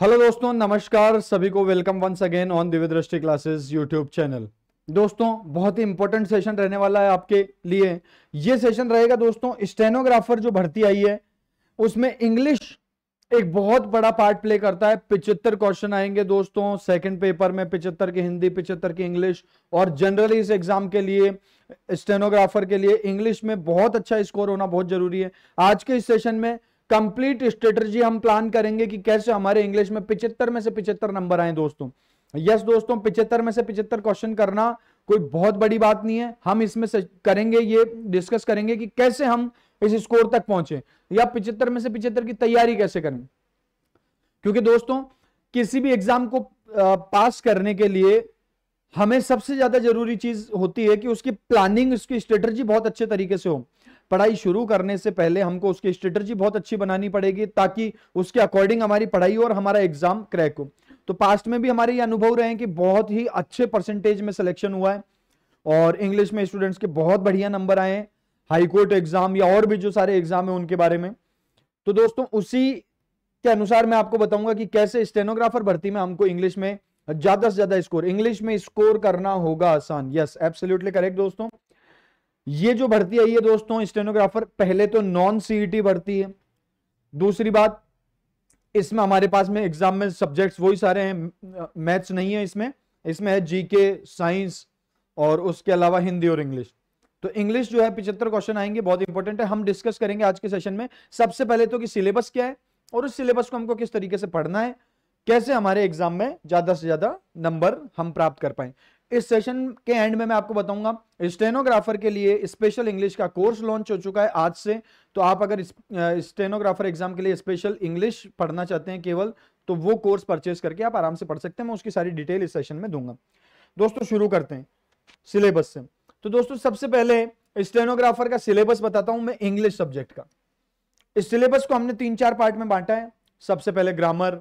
hello दोस्तों नमस्कार सभी को वेलकम वंस अगेन ऑन दिव्य दृष्टि क्लासेस यूट्यूब चैनल दोस्तों बहुत ही इंपॉर्टेंट सेशन रहने वाला है आपके लिए ये सेशन रहेगा दोस्तों स्टेनोग्राफर जो भर्ती आई है उसमें इंग्लिश एक बहुत बड़ा पार्ट प्ले करता है पिचहत्तर क्वेश्चन आएंगे दोस्तों सेकंड पेपर में पिचहत्तर की हिंदी पिचहत्तर की इंग्लिश और जनरली इस एग्जाम के लिए स्टेनोग्राफर के लिए इंग्लिश में बहुत अच्छा स्कोर होना बहुत जरूरी है आज के इस सेशन में कंप्लीट स्ट्रेटर्जी हम प्लान करेंगे कि कैसे हमारे इंग्लिश में पिछहत्तर में से पिछहत्तर नंबर आए दोस्तों यस दोस्तों पिछहत्तर में से पिछहत्तर क्वेश्चन करना कोई बहुत बड़ी बात नहीं है हम इसमें करेंगे ये डिस्कस करेंगे कि कैसे हम इस स्कोर तक पहुंचे या पिछहत्तर में से पिछहत्तर की तैयारी कैसे करें क्योंकि दोस्तों किसी भी एग्जाम को पास करने के लिए हमें सबसे ज्यादा जरूरी चीज होती है कि उसकी प्लानिंग उसकी स्ट्रेटर्जी बहुत अच्छे तरीके से हो पढ़ाई शुरू करने से पहले हमको उसकी स्ट्रेटर्जी बहुत अच्छी बनानी पड़ेगी ताकि उसके अकॉर्डिंग हमारी पढ़ाई और हमारा एग्जाम क्रैक हो तो पास्ट में भी हमारे ये अनुभव रहे कि बहुत ही अच्छे परसेंटेज में सिलेक्शन हुआ है और इंग्लिश में स्टूडेंट्स के बहुत बढ़िया नंबर आए हैं हाईकोर्ट एग्जाम या और भी जो सारे एग्जाम है उनके बारे में तो दोस्तों उसी के अनुसार मैं आपको बताऊंगा कि कैसे स्टेनोग्राफर भर्ती में हमको इंग्लिश में ज्यादा से ज्यादा स्कोर इंग्लिश में स्कोर करना होगा आसान यस एब्सोल्युटली करेक्ट दोस्तों ये जो भर्ती आई है दोस्तों स्टेनोग्राफर पहले तो नॉन सीईटी e भर्ती है दूसरी बात इसमें हमारे पास में एग्जाम में सब्जेक्ट्स वही सारे हैं मैथ्स नहीं है इसमें इसमें है जीके साइंस और उसके अलावा हिंदी और इंग्लिश तो इंग्लिश जो है पिछहत्तर क्वेश्चन आएंगे बहुत इंपॉर्टेंट है हम डिस्कस करेंगे आज के सेशन में सबसे पहले तो कि सिलेबस क्या है और उस सिलेबस को हमको किस तरीके से पढ़ना है कैसे हमारे एग्जाम में ज्यादा से ज्यादा नंबर हम प्राप्त कर पाए इस सेशन के एंड में मैं आपको बताऊंगा स्टेनोग्राफर के लिए स्पेशल इंग्लिश का कोर्स लॉन्च हो चुका है आज से तो आप अगर स्टेनोग्राफर एग्जाम के लिए स्पेशल इंग्लिश पढ़ना चाहते हैं केवल तो वो कोर्स परचेज करके आप आराम से पढ़ सकते हैं मैं उसकी सारी डिटेल इस सेशन में दूंगा दोस्तों शुरू करते हैं सिलेबस से तो दोस्तों सबसे पहले स्टेनोग्राफर का सिलेबस बताता हूं मैं इंग्लिश सब्जेक्ट का इस सिलेबस को हमने तीन चार पार्ट में बांटा है सबसे पहले grammar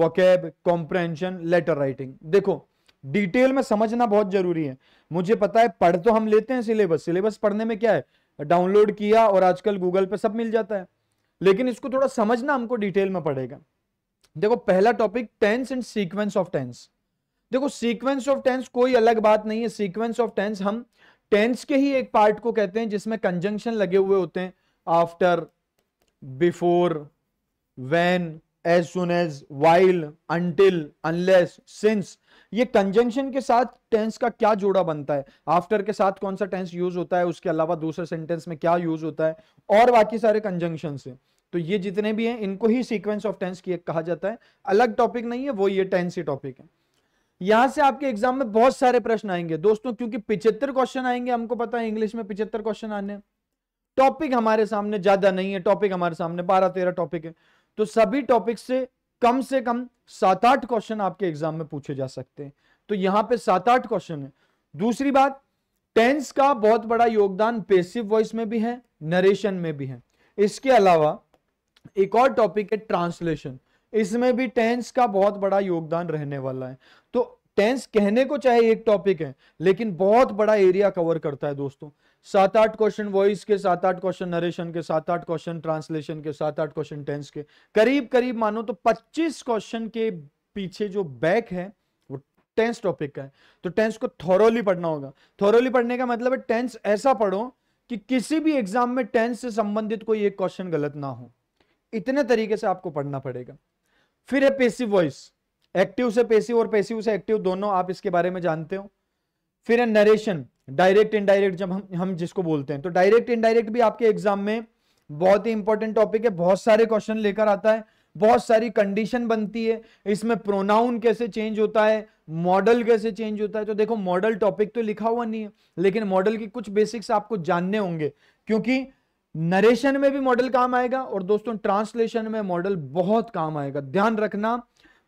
vocab comprehension letter writing देखो डिटेल में समझना बहुत जरूरी है मुझे पता है पढ़ तो हम लेते हैं सिलेबस सिलेबस पढ़ने में क्या है डाउनलोड किया और आजकल गूगल पे सब मिल जाता है लेकिन इसको थोड़ा समझना हमको डिटेल में पड़ेगा देखो पहला topic tense and sequence of tense देखो सीक्वेंस ऑफ टेंस कोई अलग बात नहीं है सीक्वेंस ऑफ टेंस हम टेंस के ही एक पार्ट को कहते हैं जिसमें कंजंक्शन लगे हुए होते हैं after before when as soon as while until unless since ये कंजेंशन के साथ टेंस का क्या जोड़ा बनता है आफ्टर के साथ कौन सा टेंस यूज होता है उसके अलावा दूसरे सेंटेंस में क्या यूज होता है और बाकी सारे कंजंक्शन से तो ये जितने भी हैं इनको ही सीक्वेंस ऑफ टेंस की कहा जाता है अलग टॉपिक नहीं है वो ये टेंस ही टॉपिक है यहां से आपके एग्जाम में बहुत सारे प्रश्न आएंगे दोस्तों क्योंकि पिछहत्तर क्वेश्चन आएंगे हमको पता है इंग्लिश में पिछहत्तर क्वेश्चन आने टॉपिक हमारे सामने ज्यादा नहीं है टॉपिक हमारे सामने बारह तेरह टॉपिक है तो सभी टॉपिक से कम से कम सात आठ क्वेश्चन आपके एग्जाम में पूछे जा सकते हैं तो यहां पे सात आठ क्वेश्चन है दूसरी बात टेंस का बहुत बड़ा योगदान पेसिव वॉइस में भी है नरेशन में भी है इसके अलावा एक और टॉपिक है ट्रांसलेशन इसमें भी टेंस का बहुत बड़ा योगदान रहने वाला है तो टेंस कहने को चाहे एक टॉपिक है लेकिन बहुत बड़ा एरिया कवर करता है दोस्तों सात आठ क्वेश्चन वॉइस के सात आठ क्वेश्चन नरेशन के सात आठ क्वेश्चन ट्रांसलेशन के सात आठ क्वेश्चन टेंस के करीब करीब मानो तो 25 क्वेश्चन के पीछे जो बैक है वो टेंस टॉपिक का है तो टेंस को थोरोली पढ़ना होगा थॉरोली पढ़ने का मतलब है टेंस ऐसा पढ़ो कि किसी भी एग्जाम में टेंस से संबंधित कोई एक क्वेश्चन गलत ना हो इतने तरीके से आपको पढ़ना पड़ेगा फिर है पेसिव वॉइस एक्टिव से पेसिव और पेसिव से एक्टिव दोनों आप इसके बारे में जानते हो फिर है नरेशन डायरेक्ट इनडायरेक्ट जब हम हम जिसको बोलते हैं तो डायरेक्ट इनडायरेक्ट भी आपके एग्जाम में बहुत ही इंपॉर्टेंट टॉपिक है बहुत सारे क्वेश्चन लेकर आता है बहुत सारी कंडीशन बनती है इसमें प्रोनाउन कैसे चेंज होता है मॉडल कैसे चेंज होता है तो देखो मॉडल टॉपिक तो लिखा हुआ नहीं है लेकिन मॉडल की कुछ बेसिक्स आपको जानने होंगे क्योंकि नरेशन में भी मॉडल काम आएगा और दोस्तों ट्रांसलेशन में मॉडल बहुत काम आएगा ध्यान रखना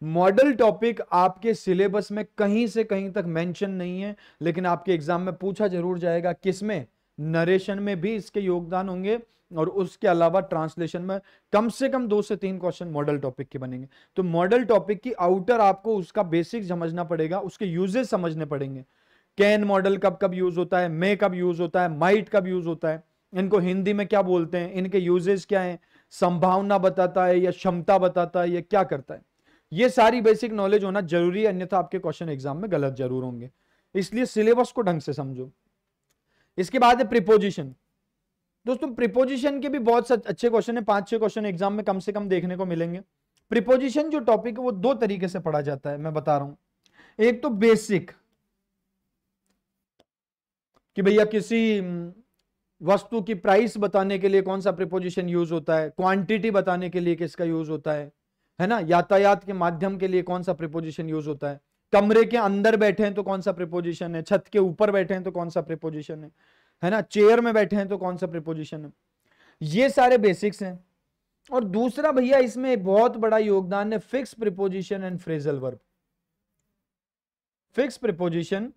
मॉडल टॉपिक आपके सिलेबस में कहीं से कहीं तक मेंशन नहीं है लेकिन आपके एग्जाम में पूछा जरूर जाएगा किसमें नरेशन में भी इसके योगदान होंगे और उसके अलावा ट्रांसलेशन में कम से कम दो से तीन क्वेश्चन मॉडल टॉपिक के बनेंगे तो मॉडल टॉपिक की आउटर आपको उसका बेसिक समझना पड़ेगा उसके यूजेस समझने पड़ेंगे कैन मॉडल कब कब यूज होता है मे कब यूज होता है माइट कब यूज होता है इनको हिंदी में क्या बोलते हैं इनके यूजेस क्या हैं संभावना बताता है या क्षमता बताता है या क्या करता है ये सारी बेसिक नॉलेज होना जरूरी है अन्यथा आपके क्वेश्चन एग्जाम में गलत जरूर होंगे इसलिए सिलेबस को ढंग से समझो इसके बाद है प्रिपोजिशन दोस्तों प्रिपोजिशन के भी बहुत अच्छे क्वेश्चन है पांच छह क्वेश्चन एग्जाम में कम से कम देखने को मिलेंगे प्रिपोजिशन जो टॉपिक है वो दो तरीके से पढ़ा जाता है मैं बता रहा हूं एक तो बेसिक कि भैया किसी हम्म, वस्तु की प्राइस बताने के लिए कौन सा प्रिपोजिशन यूज होता है क्वांटिटी बताने के लिए किसका यूज होता है है ना यातायात के माध्यम के लिए कौन सा प्रिपोजिशन यूज होता है कमरे के अंदर बैठे हैं तो कौन सा प्रिपोजिशन है छत के ऊपर बैठे हैं तो कौन सा प्रिपोजिशन है है ना चेयर में बैठे हैं तो कौन सा प्रिपोजिशन है ये सारे बेसिक्स हैं और दूसरा भैया इसमें बहुत बड़ा योगदान है fix preposition and phrasal verb fix preposition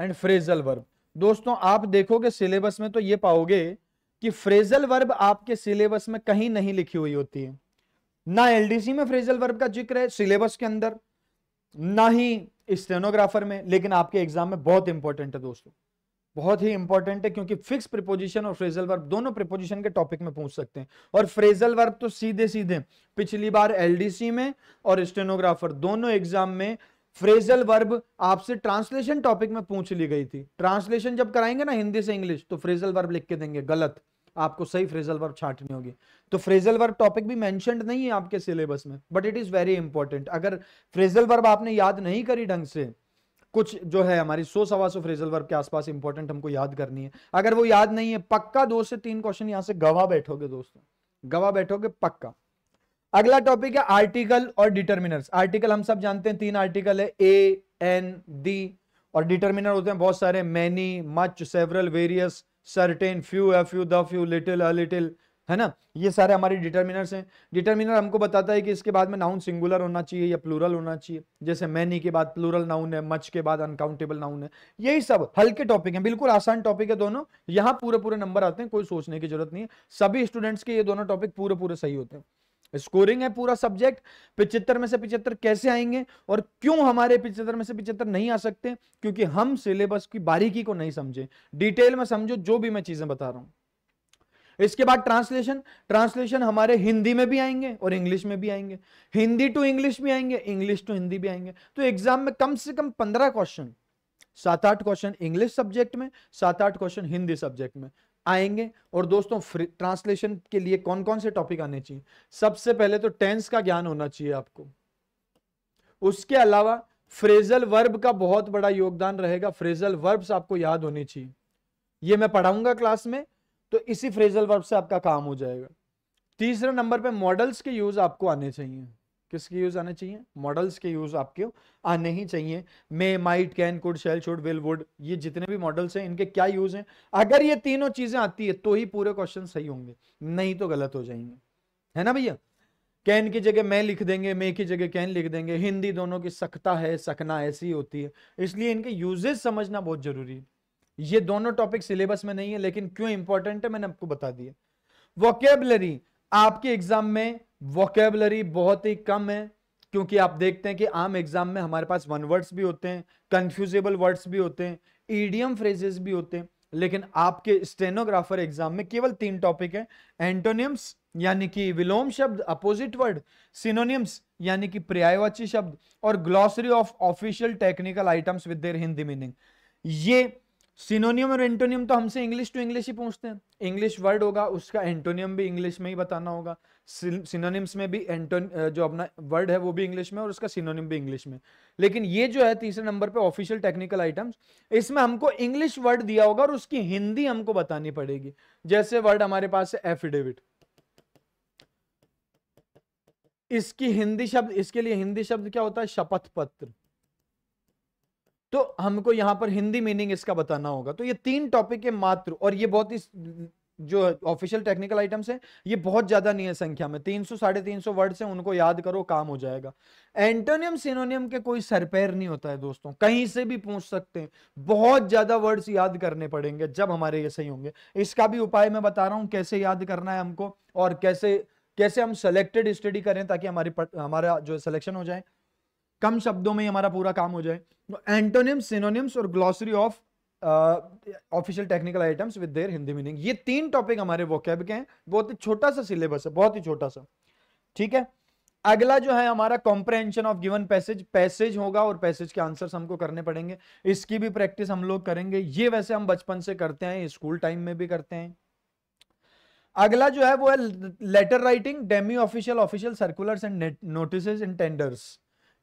and phrasal verb दोस्तों आप देखोगे सिलेबस में तो ये पाओगे कि फ्रेजल वर्ब आपके सिलेबस में कहीं नहीं लिखी हुई होती है ना एलडीसी में फ्रेजल वर्ब का जिक्र है सिलेबस के अंदर ना ही स्टेनोग्राफर में लेकिन आपके एग्जाम में बहुत इंपॉर्टेंट है दोस्तों बहुत ही इंपॉर्टेंट है क्योंकि फिक्स प्रिपोजिशन और फ्रेजल वर्ब दोनों प्रिपोजिशन के टॉपिक में पूछ सकते हैं और फ्रेजल वर्ब तो सीधे सीधे पिछली बार एलडीसी में और स्टेनोग्राफर दोनों एग्जाम में फ्रेजल वर्ब आपसे ट्रांसलेशन टॉपिक में पूछ ली गई थी ट्रांसलेशन जब कराएंगे ना हिंदी से इंग्लिश तो फ्रेजल वर्ब लिख के देंगे गलत आपको सही फ्रेजल वर्ब छाटनी होगी तो फ्रेजल वर्ब टॉपिक भी मेंशनड नहीं है आपके सिलेबस में but it is very important अगर फ्रेजल वर्ब आपने याद नहीं करी ढंग से कुछ जो है हमारी सो सवा सो फ्रेजल वर्ब के आसपास इंपॉर्टेंट हमको याद करनी है अगर वो याद नहीं है पक्का दो से तीन क्वेश्चन यहां से गवा बैठोगे दोस्तों गवा बैठोगे पक्का अगला टॉपिक है आर्टिकल और डिटर्मिनर्स आर्टिकल हम सब जानते हैं तीन आर्टिकल है ए एन दी और डिटर्मिनर होते हैं बहुत सारे many much several various certain few a few the few little a little है ना ये सारे हमारे डिटर्मिनर्स हैं डिटर्मिनर हमको बताता है कि इसके बाद में नाउन सिंगुलर होना चाहिए या प्लूरल होना चाहिए जैसे मैनी के बाद प्लूरल नाउन है मच के बाद अनकाउंटेबल नाउन है यही सब हल्के टॉपिक हैं बिल्कुल आसान टॉपिक है दोनों यहाँ पूरे पूरे नंबर आते हैं कोई सोचने की जरूरत नहीं है सभी स्टूडेंट्स के ये दोनों टॉपिक पूरे पूरे सही होते हैं स्कोरिंग है पूरा सब्जेक्ट पिछहत्तर में से पिछहत्तर कैसे आएंगे और क्यों हमारे पिछहत्तर में से पिछहत्तर नहीं आ सकते क्योंकि हम सिलेबस की बारीकी को नहीं समझे डिटेल में समझो जो भी मैं चीजें बता रहा हूं इसके बाद ट्रांसलेशन ट्रांसलेशन हमारे हिंदी में भी आएंगे और इंग्लिश में भी आएंगे हिंदी टू इंग्लिश भी आएंगे इंग्लिश टू हिंदी भी आएंगे तो एग्जाम में कम से कम पंद्रह क्वेश्चन सात आठ क्वेश्चन इंग्लिश सब्जेक्ट में सात आठ क्वेश्चन हिंदी सब्जेक्ट में आएंगे और दोस्तों ट्रांसलेशन के लिए कौन कौन से टॉपिक आने चाहिए सबसे पहले तो टेंस का ज्ञान होना चाहिए आपको उसके अलावा फ्रेजल वर्ब का बहुत बड़ा योगदान रहेगा फ्रेजल वर्ब्स आपको याद होने चाहिए ये मैं पढ़ाऊंगा क्लास में तो इसी फ्रेजल वर्ब से आपका काम हो जाएगा तीसरे नंबर पे मॉडल्स के यूज आपको आने चाहिए किसके यूज आने चाहिए मॉडल्स के यूज आपके आने ही चाहिए may might can could shall should will would ये जितने भी मॉडल्स हैं इनके क्या यूज हैं अगर ये तीनों चीजें आती है तो ही पूरे क्वेश्चन सही होंगे नहीं तो गलत हो जाएंगे है ना भैया कैन की जगह मैं लिख देंगे मे की जगह कैन लिख देंगे हिंदी दोनों की सख्ता है सकना ऐसी होती है इसलिए इनके यूजेज समझना बहुत जरूरी है ये दोनों टॉपिक सिलेबस में नहीं है लेकिन क्यों इंपॉर्टेंट है मैंने आपको बता दिया वोकेबलरी आपके एग्जाम में वोकेबलरी बहुत ही कम है क्योंकि आप देखते हैं कि आम एग्जाम में हमारे पास वन वर्ड्स भी होते हैं कंफ्यूजेबल वर्ड्स भी होते हैं ईडियम फ्रेजेस भी होते हैं लेकिन आपके स्टेनोग्राफर एग्जाम में केवल तीन टॉपिक है एंटोनियम्स यानी कि विलोम शब्द अपोजिट वर्ड सिनोनियम्स यानी कि पर्यायवाची शब्द और glossary of official technical items with their Hindi meaning ये सिनोनियम और एंटोनियम तो हमसे इंग्लिश टू इंग्लिश ही पूछते हैं इंग्लिश वर्ड होगा उसका एंटोनियम भी इंग्लिश में ही बताना होगा सिनोनिम्स में भी एंटोन जो अपना वर्ड है वो भी इंग्लिश में और उसका सिनोनिम भी इंग्लिश में लेकिन ये जो है तीसरे नंबर पे ऑफिशियल टेक्निकल आइटम्स इसमें हमको इंग्लिश वर्ड दिया होगा और उसकी हिंदी हमको बतानी पड़ेगी जैसे वर्ड हमारे पास है एफिडेविट इसकी हिंदी शब्द इसके लिए हिंदी शब्द क्या होता है शपथ पत्र तो हमको यहाँ पर हिंदी मीनिंग इसका बताना होगा तो ये तीन टॉपिक के मात्र और ये बहुत ही जो ऑफिशियल टेक्निकल आइटम्स हैं ये बहुत ज्यादा नहीं है संख्या में तीन सौ साढ़े तीन सौ वर्ड्स हैं उनको याद करो काम हो जाएगा एंटोनियम सिनोनियम के कोई सरपैर नहीं होता है दोस्तों कहीं से भी पूछ सकते हैं बहुत ज्यादा वर्ड्स याद करने पड़ेंगे जब हमारे ये सही होंगे इसका भी उपाय मैं बता रहा हूँ कैसे याद करना है हमको और कैसे कैसे हम सेलेक्टेड स्टडी करें ताकि हमारी हमारा जो सिलेक्शन हो जाए कम शब्दों में हमारा पूरा काम हो जाए एंटोनिम्स तो सिनोनिम्स और glossary of official technical items with their Hindi meaning ये तीन टॉपिक हमारे वोकैब के हैं बहुत ही छोटा सा सिलेबस है बहुत ही छोटा सा ठीक है अगला जो है हमारा comprehension of given passage passage होगा और पैसेज के आंसर्स हमको करने पड़ेंगे इसकी भी प्रैक्टिस हम लोग करेंगे ये वैसे हम बचपन से करते हैं स्कूल टाइम में भी करते हैं अगला जो है वो है letter writing demi official official circulars and notice and tenders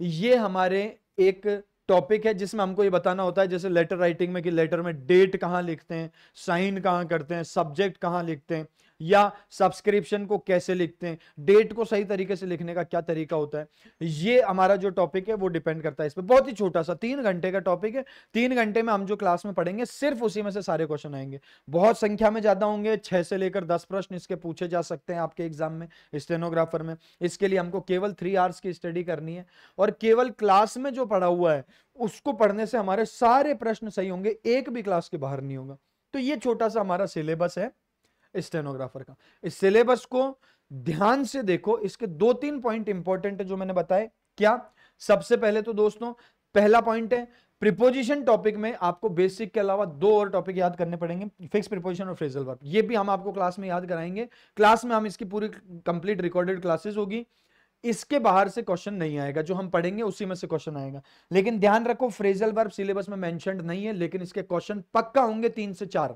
ये हमारे एक टॉपिक है जिसमें हमको ये बताना होता है जैसे लेटर राइटिंग में कि लेटर में डेट कहाँ लिखते हैं साइन कहाँ करते हैं सब्जेक्ट कहाँ लिखते हैं या सब्सक्रिप्शन को कैसे लिखते हैं डेट को सही तरीके से लिखने का क्या तरीका होता है ये हमारा जो टॉपिक है वो डिपेंड करता है इस पर बहुत ही छोटा सा तीन घंटे का टॉपिक है तीन घंटे में हम जो क्लास में पढ़ेंगे सिर्फ उसी में से सारे क्वेश्चन आएंगे बहुत संख्या में ज्यादा होंगे छह से लेकर दस प्रश्न इसके पूछे जा सकते हैं आपके एग्जाम में स्टेनोग्राफर में इसके लिए हमको केवल थ्री आवर्स की स्टडी करनी है और केवल क्लास में जो पढ़ा हुआ है उसको पढ़ने से हमारे सारे प्रश्न सही होंगे एक भी क्लास के बाहर नहीं होगा तो ये छोटा सा हमारा सिलेबस है स्टेनोग्राफर का इस सिलेबस को ध्यान से देखो इसके दो तीन पॉइंट इंपॉर्टेंट है जो मैंने बताए क्या सबसे पहले तो दोस्तों पहला पॉइंट है प्रिपोजिशन टॉपिक में आपको बेसिक के अलावा दो और टॉपिक याद करने पड़ेंगे फिक्स प्रिपोजिशन और फ्रेजल वर्ब ये भी हम आपको क्लास में याद कराएंगे क्लास में हम इसकी पूरी कंप्लीट रिकॉर्डेड क्लासेस होगी इसके बाहर से क्वेश्चन नहीं आएगा जो हम पढ़ेंगे उसी में से क्वेश्चन आएगा लेकिन ध्यान रखो फ्रेजल वर्ब सिलेबस में मेंशनड नहीं है लेकिन इसके क्वेश्चन पक्का होंगे तीन से चार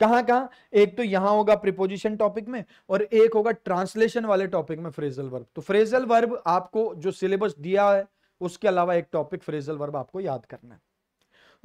कहां कहां एक तो यहाँ होगा प्रिपोजिशन टॉपिक में और एक होगा ट्रांसलेशन वाले टॉपिक में फ्रेजल वर्ब तो फ्रेजल वर्ब आपको जो सिलेबस दिया है उसके अलावा एक टॉपिक फ्रेजल वर्ब आपको याद करना है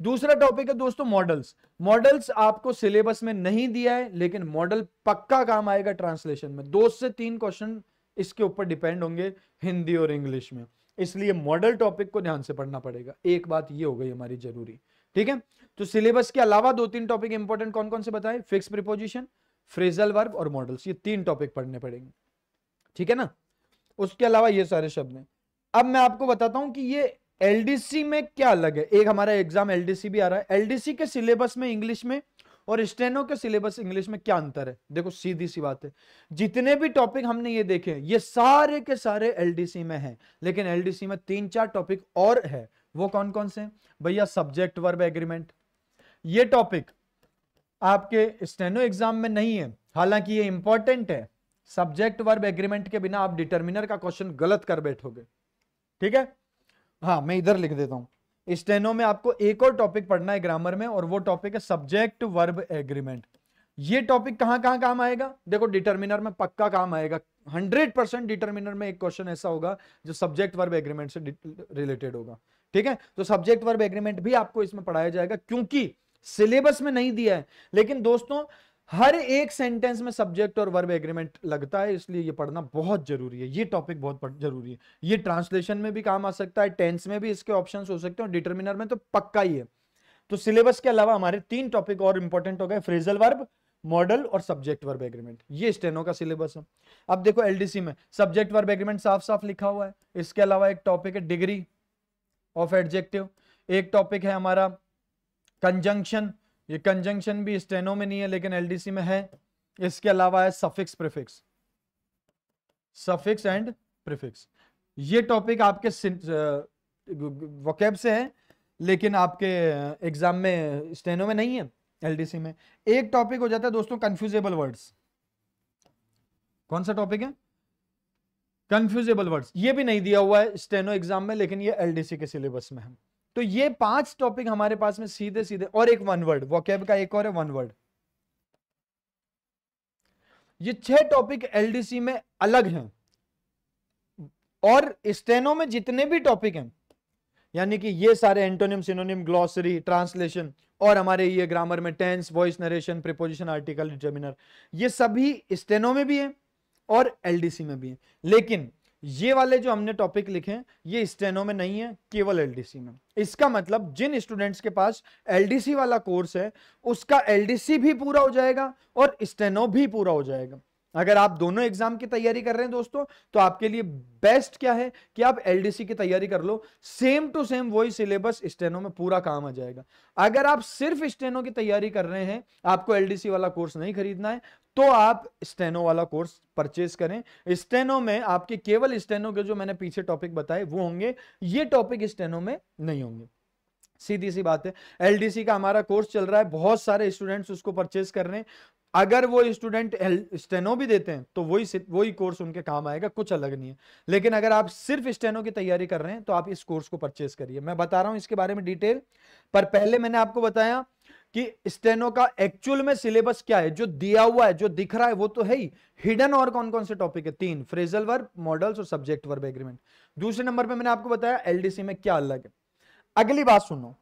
दूसरा टॉपिक है दोस्तों मॉडल्स मॉडल्स आपको सिलेबस में नहीं दिया है लेकिन मॉडल पक्का काम आएगा ट्रांसलेशन में दो से तीन क्वेश्चन इसके ऊपर डिपेंड होंगे हिंदी और इंग्लिश में इसलिए मॉडल टॉपिक को ध्यान से पढ़ना पड़ेगा एक बात ये हो गई हमारी जरूरी ठीक है तो सिलेबस के अलावा दो तीन टॉपिक इंपॉर्टेंट कौन कौन से बताए फिक्स प्रिपोजिशन फ्रेजल वर्ब और मॉडल्स ये तीन टॉपिक पढ़ने पड़ेंगे ठीक है ना उसके अलावा ये सारे शब्द हैं अब मैं आपको बताता हूं कि ये एलडीसी में क्या अलग है एक हमारा एग्जाम एलडीसी भी आ रहा है एलडीसी के सिलेबस में इंग्लिश में और स्टेनो के सिलेबस इंग्लिश में क्या अंतर है देखो सीधी सी बात है जितने भी टॉपिक हमने ये देखे ये सारे के सारे एलडीसी में है लेकिन एलडीसी में तीन चार टॉपिक और है वो कौन कौन से भैया सब्जेक्ट वर्ब एग्रीमेंट ये टॉपिक आपके स्टेनो एग्जाम में नहीं है हालांकि ये इंपॉर्टेंट है सब्जेक्ट वर्ब एग्रीमेंट के बिना आप डिटर्मिनर का क्वेश्चन गलत कर बैठोगे ठीक है हाँ मैं इधर लिख देता हूं स्टेनो में आपको एक और टॉपिक पढ़ना है ग्रामर में और वो टॉपिक है सब्जेक्ट वर्ब एग्रीमेंट ये टॉपिक कहां कहां काम आएगा देखो डिटर्मिनर में पक्का काम आएगा हंड्रेड परसेंट डिटर्मिनर में एक क्वेश्चन ऐसा होगा जो सब्जेक्ट वर्ब एग्रीमेंट से रिलेटेड होगा ठीक है तो सब्जेक्ट वर्ब एग्रीमेंट भी आपको इसमें पढ़ाया जाएगा क्योंकि सिलेबस में नहीं दिया है लेकिन दोस्तों हर एक सेंटेंस में सब्जेक्ट और वर्ब एग्रीमेंट लगता है इसलिए ये पढ़ना बहुत जरूरी है ये टॉपिक बहुत जरूरी है ये ट्रांसलेशन में भी काम आ सकता है टेंस में भी इसके ऑप्शंस हो सकते हैं डिटर्मिनर में तो पक्का ही है तो सिलेबस के अलावा हमारे तीन टॉपिक और इंपॉर्टेंट हो गए फ्रेजल वर्ब मॉडल और सब्जेक्ट वर्ब एग्रीमेंट ये स्टेनो का सिलेबस है अब देखो एलडीसी में सब्जेक्ट वर्ब एग्रीमेंट साफ साफ लिखा हुआ है इसके अलावा एक टॉपिक है डिग्री ऑफ एडजेक्टिव एक टॉपिक है हमारा कंजंक्शन ये कंजंक्शन भी स्टेनो में नहीं है लेकिन एलडीसी में है इसके अलावा है suffix prefix suffix and prefix ये टॉपिक आपके वकेब से है लेकिन आपके एग्जाम में स्टेनो में नहीं है एलडीसी में एक टॉपिक हो जाता है दोस्तों कंफ्यूजेबल वर्ड्स कौन सा टॉपिक है कंफ्यूजेबल वर्ड्स ये भी नहीं दिया हुआ है स्टेनो एग्जाम में लेकिन ये एलडीसी के सिलेबस में है तो ये पांच टॉपिक हमारे पास में सीधे सीधे और एक वन वर्ड वॉकेब का एक और है वन वर्ड ये छह टॉपिक एलडीसी में अलग हैं और स्टेनो में जितने भी टॉपिक हैं यानी कि ये सारे एंटोनियम सिनोनियम ग्लॉसरी ट्रांसलेशन और हमारे ये ग्रामर में tense voice narration preposition article determiner ये सभी स्टेनो में भी है और एलडीसी में भी है लेकिन ये वाले जो हमने टॉपिक लिखे हैं ये स्टेनो में नहीं है केवल एलडीसी में इसका मतलब जिन स्टूडेंट्स के पास एलडीसी वाला कोर्स है उसका एलडीसी भी पूरा हो जाएगा और स्टेनो भी पूरा हो जाएगा अगर आप दोनों एग्जाम की तैयारी कर रहे हैं दोस्तों तो आपके लिए बेस्ट क्या है कि आप एलडीसी की तैयारी कर लो सेम टू सेम वही सिलेबस स्टेनो में पूरा काम आ जाएगा अगर आप सिर्फ स्टेनो की तैयारी कर रहे हैं आपको एलडीसी वाला कोर्स नहीं खरीदना है तो आप स्टेनो वाला कोर्स परचेज करें स्टेनो में आपके केवल स्टेनो के जो मैंने पीछे टॉपिक बताए वो होंगे ये टॉपिक स्टेनो में नहीं होंगे सीधी सी बात है एलडीसी का हमारा कोर्स चल रहा है बहुत सारे स्टूडेंट्स उसको परचेज कर रहे हैं अगर वो स्टूडेंट स्टेनो भी देते हैं तो वही वही कोर्स उनके काम आएगा कुछ अलग नहीं है लेकिन अगर आप सिर्फ स्टेनो की तैयारी कर रहे हैं तो आप इस कोर्स को परचेज करिए मैं बता रहा हूं इसके बारे में डिटेल पर पहले मैंने आपको बताया कि स्टेनो का एक्चुअल में सिलेबस क्या है जो दिया हुआ है जो दिख रहा है वो तो है ही हिडन और कौन कौन से टॉपिक है तीन फ्रेजल वर्ब मॉडल्स और सब्जेक्ट वर्ब एग्रीमेंट दूसरे नंबर पे मैंने आपको बताया एलडीसी में क्या अलग है अगली बात सुनो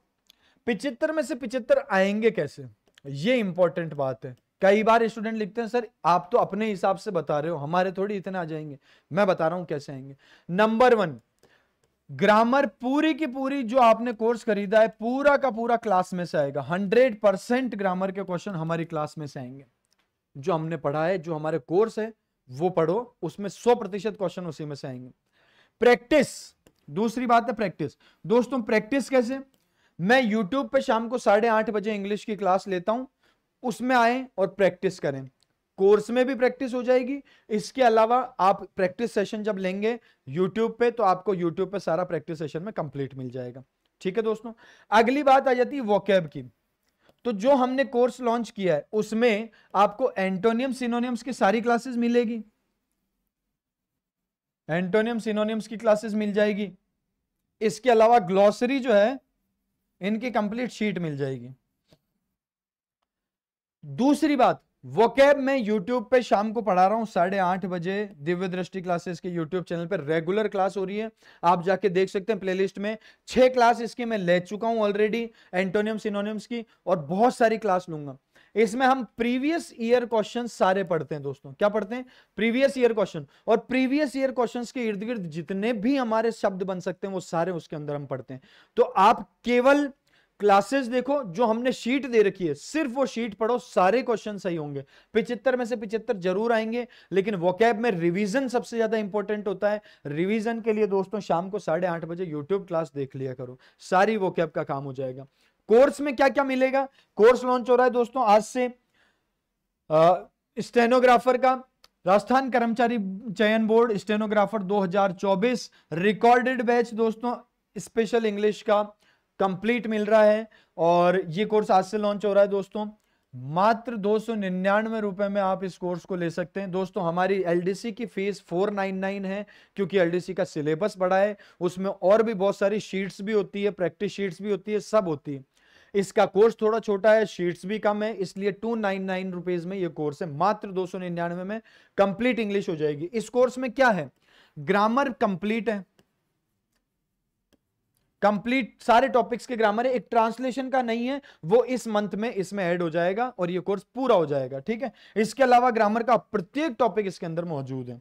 पिछहत्तर में से पिछहत्तर आएंगे कैसे ये इंपॉर्टेंट बात है कई बार स्टूडेंट लिखते हैं सर आप तो अपने हिसाब से बता रहे हो हमारे थोड़ी इतने आ जाएंगे मैं बता रहा हूं कैसे आएंगे नंबर वन ग्रामर पूरी की पूरी जो आपने कोर्स खरीदा है पूरा का पूरा क्लास में से आएगा हंड्रेड परसेंट ग्रामर के क्वेश्चन हमारी क्लास में से आएंगे जो हमने पढ़ा है जो हमारे कोर्स है वो पढ़ो उसमें सौ प्रतिशत क्वेश्चन उसी में से आएंगे प्रैक्टिस दूसरी बात है प्रैक्टिस दोस्तों प्रैक्टिस कैसे मैं यूट्यूब पे शाम को साढ़े आठ बजे इंग्लिश की क्लास लेता हूं उसमें आए और प्रैक्टिस करें कोर्स में भी प्रैक्टिस हो जाएगी इसके अलावा आप प्रैक्टिस सेशन जब लेंगे यूट्यूब पे तो आपको यूट्यूब पे सारा प्रैक्टिस सेशन में कंप्लीट मिल जाएगा ठीक है दोस्तों अगली बात आ जाती है वॉकैब की तो जो हमने कोर्स लॉन्च किया है उसमें आपको एंटोनियम सिनोनियम्स की सारी क्लासेस मिलेगी एंटोनियम सिनोनियम्स की क्लासेस मिल जाएगी इसके अलावा ग्लॉसरी जो है इनकी कंप्लीट शीट मिल जाएगी दूसरी बात वोकेब मैं यूट्यूब पे शाम को पढ़ा रहा हूँ साढ़े आठ बजे दिव्य दृष्टि क्लासेस के यूट्यूब चैनल पे रेगुलर क्लास हो रही है आप जाके देख सकते हैं प्लेलिस्ट में छह क्लास इसकी मैं ले चुका हूँ ऑलरेडी एंटोनियम सिनोनियम्स की और बहुत सारी क्लास लूंगा इसमें हम प्रीवियस ईयर क्वेश्चन सारे पढ़ते हैं दोस्तों क्या पढ़ते हैं प्रीवियस ईयर क्वेश्चन और प्रीवियस ईयर क्वेश्चन के इर्द गिर्द जितने भी हमारे शब्द बन सकते हैं वो सारे उसके अंदर हम पढ़ते हैं तो आप केवल क्लासेस देखो जो हमने शीट दे रखी है सिर्फ वो शीट पढ़ो सारे क्वेश्चन सही होंगे पिछहत्तर में से पिछहत्तर जरूर आएंगे लेकिन वोकैब में रिवीजन सबसे ज्यादा इंपॉर्टेंट होता है रिवीजन के लिए दोस्तों शाम को साढ़े आठ बजे यूट्यूब क्लास देख लिया करो सारी वोकैब का काम हो जाएगा कोर्स में क्या क्या मिलेगा कोर्स लॉन्च हो रहा है दोस्तों आज से स्टेनोग्राफर का राजस्थान कर्मचारी चयन बोर्ड स्टेनोग्राफर दो रिकॉर्डेड बैच दोस्तों स्पेशल इंग्लिश का कंप्लीट मिल रहा है और ये कोर्स आज से लॉन्च हो रहा है दोस्तों मात्र दो सौ रुपए में आप इस कोर्स को ले सकते हैं दोस्तों हमारी एलडीसी की फीस 499 है क्योंकि एलडीसी का सिलेबस बड़ा है उसमें और भी बहुत सारी शीट्स भी होती है प्रैक्टिस शीट्स भी होती है सब होती है इसका कोर्स थोड़ा छोटा है शीट्स भी कम है इसलिए टू नाइन नाइन रुपीज में यह कोर्स है मात्र दो सौ निन्यानवे में कंप्लीट इंग्लिश हो जाएगी इस कोर्स में क्या है ग्रामर कंप्लीट है कंप्लीट सारे टॉपिक्स के ग्रामर है एक ट्रांसलेशन का नहीं है वो इस मंथ में इसमें ऐड हो जाएगा और ये कोर्स पूरा हो जाएगा ठीक है इसके अलावा ग्रामर का प्रत्येक टॉपिक इसके अंदर मौजूद है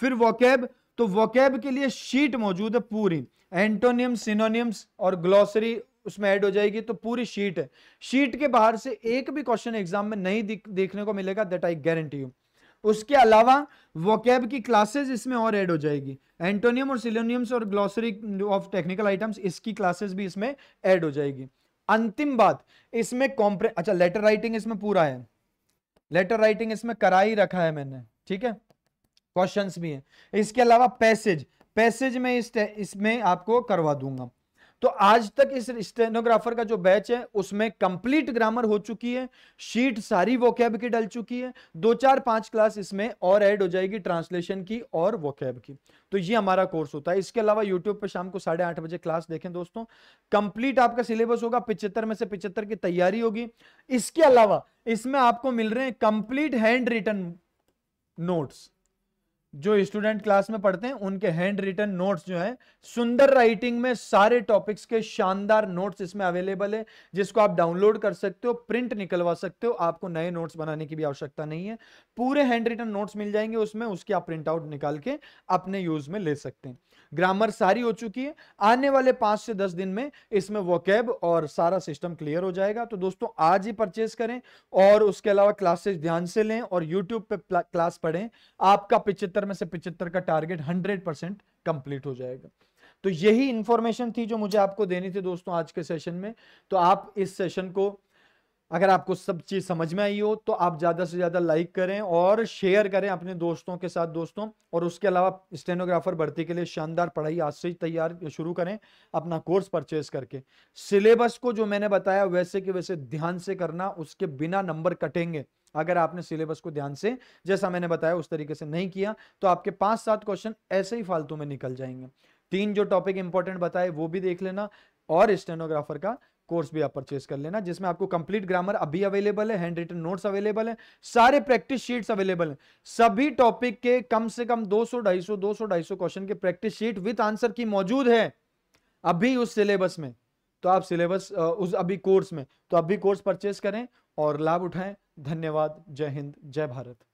फिर वॉकैब तो वॉकेब के लिए शीट मौजूद है पूरी एंटोनियम सिनोनियम्स और ग्लोसरी उसमें ऐड हो जाएगी तो पूरी शीट है शीट के बाहर से एक भी क्वेश्चन एग्जाम में नहीं देखने को मिलेगा दैट आई गारंटी यू उसके अलावा वोकैब की क्लासेस इसमें और ऐड हो जाएगी एंटोनियम और सिलोनियम्स और ग्लॉसरी ऑफ टेक्निकल आइटम्स इसकी क्लासेस भी इसमें ऐड हो जाएगी अंतिम बात इसमें कॉम्प्रे अच्छा लेटर राइटिंग इसमें पूरा है लेटर राइटिंग इसमें करा ही रखा है मैंने ठीक है क्वेश्चंस भी हैं इसके अलावा पैसेज पैसेज में इस इसमें आपको करवा दूंगा तो आज तक इस स्टेनोग्राफर का जो बैच है उसमें कंप्लीट ग्रामर हो चुकी है शीट सारी वोकैब की डल चुकी है दो चार पांच क्लास इसमें और ऐड हो जाएगी ट्रांसलेशन की और वोकैब की तो ये हमारा कोर्स होता है इसके अलावा यूट्यूब पर शाम को साढ़े आठ बजे क्लास देखें दोस्तों कंप्लीट आपका सिलेबस होगा पिछहत्तर में से पिछहत्तर की तैयारी होगी इसके अलावा इसमें आपको मिल रहे हैं कंप्लीट हैंड रिटर्न नोट्स जो स्टूडेंट क्लास में पढ़ते हैं उनके हैंड रिटन नोट्स जो हैं सुंदर राइटिंग में सारे टॉपिक्स के शानदार नोट्स इसमें अवेलेबल है जिसको आप डाउनलोड कर सकते हो प्रिंट निकलवा सकते हो आपको नए नोट्स बनाने की भी आवश्यकता नहीं है पूरे हैंड रिटन नोट्स मिल जाएंगे उसमें उसके आप प्रिंट आउट निकाल के अपने यूज में ले सकते हैं ग्रामर सारी हो चुकी है आने वाले पांच से दस दिन में इसमें वोकैब और सारा सिस्टम क्लियर हो जाएगा तो दोस्तों आज ही परचेज करें और उसके अलावा क्लासेस ध्यान से लें और यूट्यूब पे क्लास पढ़ें आपका पिछहत्तर पचहत्तर में से पिछहत्तर का टारगेट हंड्रेड परसेंट कंप्लीट हो जाएगा तो यही इंफॉर्मेशन थी जो मुझे आपको देनी थी दोस्तों आज के सेशन में तो आप इस सेशन को अगर आपको सब चीज समझ में आई हो तो आप ज्यादा से ज्यादा लाइक करें और शेयर करें अपने दोस्तों के साथ दोस्तों और उसके अलावा स्टेनोग्राफर भर्ती के लिए शानदार पढ़ाई आज से ही तैयार शुरू करें अपना कोर्स परचेज करके सिलेबस को जो मैंने बताया वैसे के वैसे ध्यान से करना उसके बिना नंबर कटेंगे अगर आपने सिलेबस को ध्यान से जैसा मैंने बताया उस तरीके से नहीं किया तो आपके पांच सात क्वेश्चन ऐसे ही फालतू में निकल जाएंगे तीन जो टॉपिक इंपॉर्टेंट बताए वो भी देख लेना और स्टेनोग्राफर का कोर्स भी आप परचेस कर लेना जिसमें आपको कंप्लीट ग्रामर अभी अवेलेबल है हैंड रिटन नोट्स अवेलेबल है सारे प्रैक्टिस शीट्स अवेलेबल हैं सभी टॉपिक के कम से कम 200 250 200 250 क्वेश्चन के practice sheet with answer key मौजूद है अभी उस सिलेबस में तो आप सिलेबस उस अभी कोर्स में तो अभी कोर्स परचेस करें और लाभ उठाएं धन्यवाद जय हिंद जय भारत